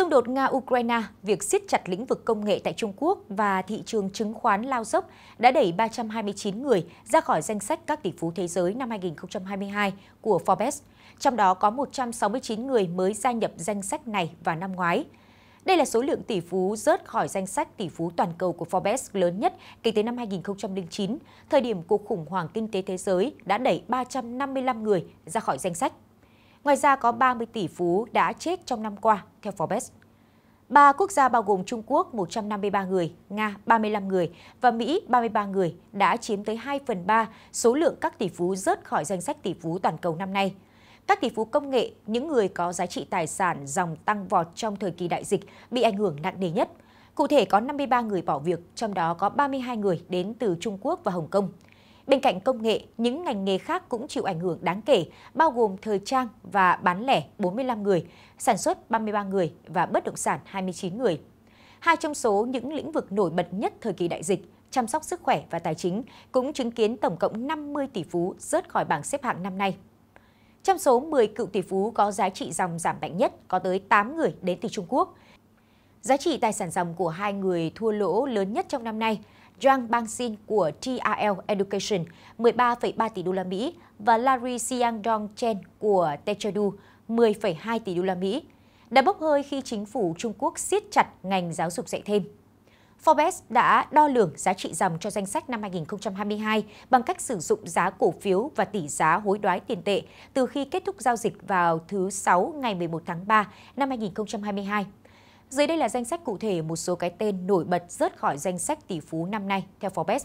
Xung đột Nga-Ukraine, việc siết chặt lĩnh vực công nghệ tại Trung Quốc và thị trường chứng khoán lao dốc đã đẩy 329 người ra khỏi danh sách các tỷ phú thế giới năm 2022 của Forbes, trong đó có 169 người mới gia nhập danh sách này vào năm ngoái. Đây là số lượng tỷ phú rớt khỏi danh sách tỷ phú toàn cầu của Forbes lớn nhất kể từ năm 2009, thời điểm cuộc khủng hoảng kinh tế thế giới đã đẩy 355 người ra khỏi danh sách. Ngoài ra có 30 tỷ phú đã chết trong năm qua, theo Forbes. Ba quốc gia bao gồm Trung Quốc 153 người, Nga 35 người và Mỹ 33 người đã chiếm tới 2 phần 3 số lượng các tỷ phú rớt khỏi danh sách tỷ phú toàn cầu năm nay. Các tỷ phú công nghệ, những người có giá trị tài sản dòng tăng vọt trong thời kỳ đại dịch bị ảnh hưởng nặng nề nhất. Cụ thể có 53 người bỏ việc, trong đó có 32 người đến từ Trung Quốc và Hồng Kông. Bên cạnh công nghệ, những ngành nghề khác cũng chịu ảnh hưởng đáng kể, bao gồm thời trang và bán lẻ 45 người, sản xuất 33 người và bất động sản 29 người. Hai trong số những lĩnh vực nổi bật nhất thời kỳ đại dịch, chăm sóc sức khỏe và tài chính, cũng chứng kiến tổng cộng 50 tỷ phú rớt khỏi bảng xếp hạng năm nay. Trong số 10 cựu tỷ phú có giá trị dòng giảm mạnh nhất, có tới 8 người đến từ Trung Quốc – Giá trị tài sản dòng của hai người thua lỗ lớn nhất trong năm nay, Zhang Bangxin của TRL Education 13,3 tỷ đô la Mỹ và Larry Xiangdong Chen của Techedu 10,2 tỷ đô la Mỹ đã bốc hơi khi chính phủ Trung Quốc siết chặt ngành giáo dục dạy thêm. Forbes đã đo lường giá trị dòng cho danh sách năm 2022 bằng cách sử dụng giá cổ phiếu và tỷ giá hối đoái tiền tệ từ khi kết thúc giao dịch vào thứ 6 ngày 11 tháng 3 năm 2022. Dưới đây là danh sách cụ thể một số cái tên nổi bật rớt khỏi danh sách tỷ phú năm nay theo Forbes.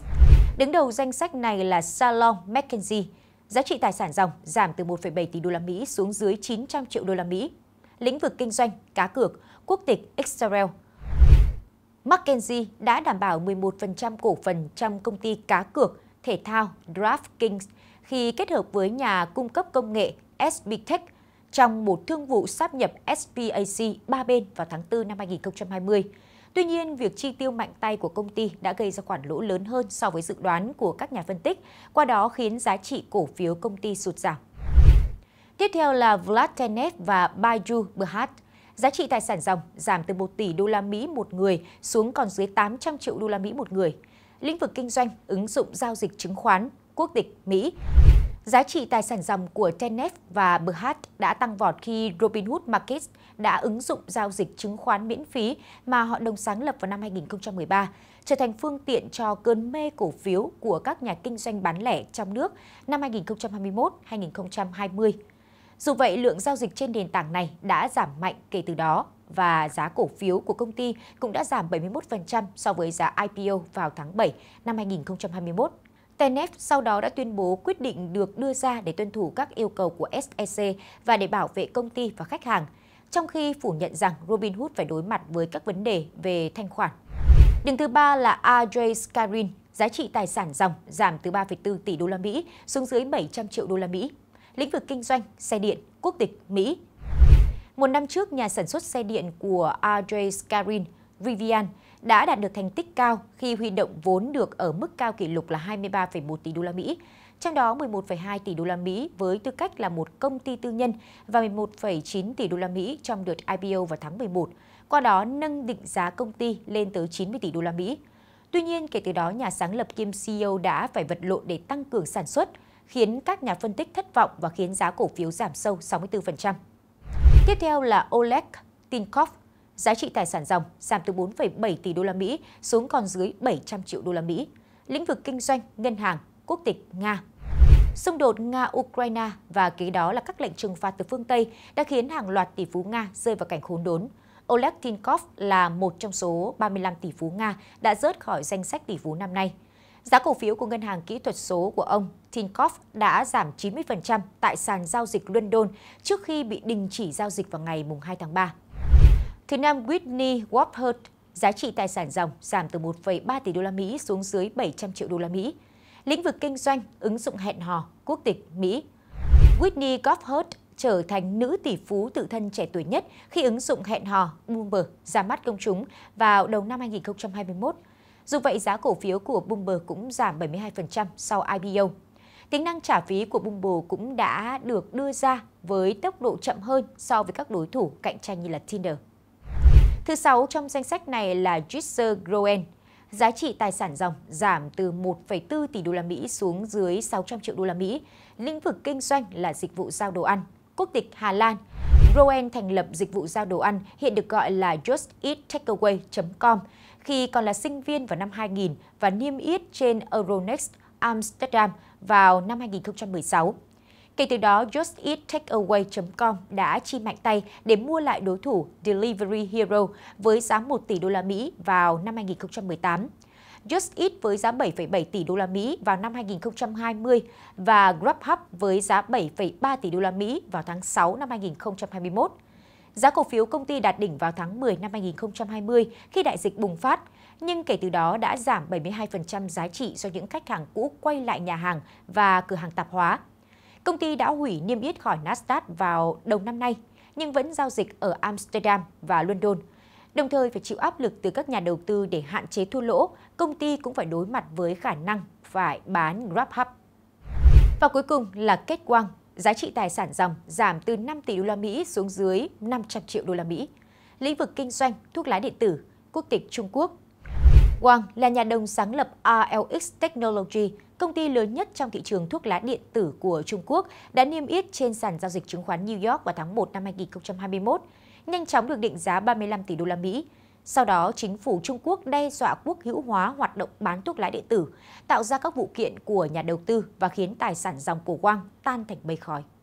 Đứng đầu danh sách này là Salon McKenzie, giá trị tài sản dòng giảm từ 1,7 tỷ đô la Mỹ xuống dưới 900 triệu đô la Mỹ. Lĩnh vực kinh doanh, cá cược, quốc tịch Israel. McKenzie đã đảm bảo 11% cổ phần trong công ty cá cược thể thao DraftKings khi kết hợp với nhà cung cấp công nghệ SBTech trong một thương vụ sáp nhập SPAC ba bên vào tháng 4 năm 2020. Tuy nhiên, việc chi tiêu mạnh tay của công ty đã gây ra khoản lỗ lớn hơn so với dự đoán của các nhà phân tích, qua đó khiến giá trị cổ phiếu công ty sụt giảm. Tiếp theo là Vladtenev và Baidu Bhatt. Giá trị tài sản dòng giảm từ 1 tỷ đô la Mỹ một người xuống còn dưới 800 triệu đô la Mỹ một người. Lĩnh vực kinh doanh, ứng dụng giao dịch chứng khoán, quốc tịch Mỹ. Giá trị tài sản dòng của Tenef và Berhad đã tăng vọt khi Robinhood Markets đã ứng dụng giao dịch chứng khoán miễn phí mà họ đồng sáng lập vào năm 2013, trở thành phương tiện cho cơn mê cổ phiếu của các nhà kinh doanh bán lẻ trong nước năm 2021-2020. Dù vậy, lượng giao dịch trên nền tảng này đã giảm mạnh kể từ đó và giá cổ phiếu của công ty cũng đã giảm 71% so với giá IPO vào tháng 7 năm 2021. TNF sau đó đã tuyên bố quyết định được đưa ra để tuân thủ các yêu cầu của SEC và để bảo vệ công ty và khách hàng, trong khi phủ nhận rằng Robinhood phải đối mặt với các vấn đề về thanh khoản. Đứng thứ ba là AJ Scarin, giá trị tài sản dòng giảm từ 3,4 tỷ đô la Mỹ xuống dưới 700 triệu đô la Mỹ. Lĩnh vực kinh doanh, xe điện, quốc tịch Mỹ. Một năm trước, nhà sản xuất xe điện của AJ Scarin, Rivian, đã đạt được thành tích cao khi huy động vốn được ở mức cao kỷ lục là 23,1 tỷ đô la Mỹ, trong đó 11,2 tỷ đô la Mỹ với tư cách là một công ty tư nhân và 11,9 tỷ đô la Mỹ trong đợt IPO vào tháng 11, qua đó nâng định giá công ty lên tới 90 tỷ đô la Mỹ. Tuy nhiên, kể từ đó nhà sáng lập Kim CEO đã phải vật lộn để tăng cường sản xuất, khiến các nhà phân tích thất vọng và khiến giá cổ phiếu giảm sâu 64%. Tiếp theo là Oleg Tinkov, giá trị tài sản ròng giảm từ 4,7 tỷ đô la Mỹ xuống còn dưới 700 triệu đô la Mỹ. Lĩnh vực kinh doanh, ngân hàng, quốc tịch Nga. Xung đột Nga-Ukraine và kế đó là các lệnh trừng phạt từ phương Tây đã khiến hàng loạt tỷ phú Nga rơi vào cảnh khốn đốn. Oleg Tinkov là một trong số 35 tỷ phú Nga đã rớt khỏi danh sách tỷ phú năm nay. Giá cổ phiếu của ngân hàng kỹ thuật số của ông Tinkov đã giảm 90% tại sàn giao dịch London trước khi bị đình chỉ giao dịch vào ngày 2 tháng 3 thứ năm Whitney Wolfert, giá trị tài sản dòng giảm từ 1,3 tỷ đô la Mỹ xuống dưới 700 triệu đô la Mỹ. Lĩnh vực kinh doanh, ứng dụng hẹn hò, quốc tịch Mỹ. Whitney Wolfert trở thành nữ tỷ phú tự thân trẻ tuổi nhất khi ứng dụng hẹn hò Bloomberg ra mắt công chúng vào đầu năm 2021. Dù vậy, giá cổ phiếu của Bloomberg cũng giảm 72% sau IPO. Tính năng trả phí của Bumble cũng đã được đưa ra với tốc độ chậm hơn so với các đối thủ cạnh tranh như là Tinder. Thứ sáu trong danh sách này là Jitser Groen. Giá trị tài sản dòng giảm từ 1,4 tỷ đô la Mỹ xuống dưới 600 triệu đô la Mỹ. Lĩnh vực kinh doanh là dịch vụ giao đồ ăn. Quốc tịch Hà Lan, Groen thành lập dịch vụ giao đồ ăn hiện được gọi là justeatttakeaway.com khi còn là sinh viên vào năm 2000 và niêm yết trên Euronext Amsterdam vào năm 2016. Kể từ đó, justeattakeaway com đã chi mạnh tay để mua lại đối thủ Delivery Hero với giá 1 tỷ đô la Mỹ vào năm 2018. Just Eat với giá 7,7 tỷ đô la Mỹ vào năm 2020 và Grubhub với giá 7,3 tỷ đô la Mỹ vào tháng 6 năm 2021. Giá cổ phiếu công ty đạt đỉnh vào tháng 10 năm 2020 khi đại dịch bùng phát, nhưng kể từ đó đã giảm 72% giá trị do những khách hàng cũ quay lại nhà hàng và cửa hàng tạp hóa. Công ty đã hủy niêm yết khỏi Nasdaq vào đầu năm nay, nhưng vẫn giao dịch ở Amsterdam và London. Đồng thời phải chịu áp lực từ các nhà đầu tư để hạn chế thua lỗ, công ty cũng phải đối mặt với khả năng phải bán GrabHub. Và cuối cùng là kết quang, giá trị tài sản dòng giảm từ 5 tỷ đô la Mỹ xuống dưới 500 triệu đô la Mỹ. Lĩnh vực kinh doanh thuốc lá điện tử, quốc tịch Trung Quốc Wang là nhà đồng sáng lập RLX Technology, công ty lớn nhất trong thị trường thuốc lá điện tử của Trung Quốc, đã niêm yết trên sàn giao dịch chứng khoán New York vào tháng 1 năm 2021, nhanh chóng được định giá 35 tỷ đô la Mỹ. Sau đó, chính phủ Trung Quốc đe dọa quốc hữu hóa hoạt động bán thuốc lá điện tử, tạo ra các vụ kiện của nhà đầu tư và khiến tài sản dòng của Wang tan thành mây khói.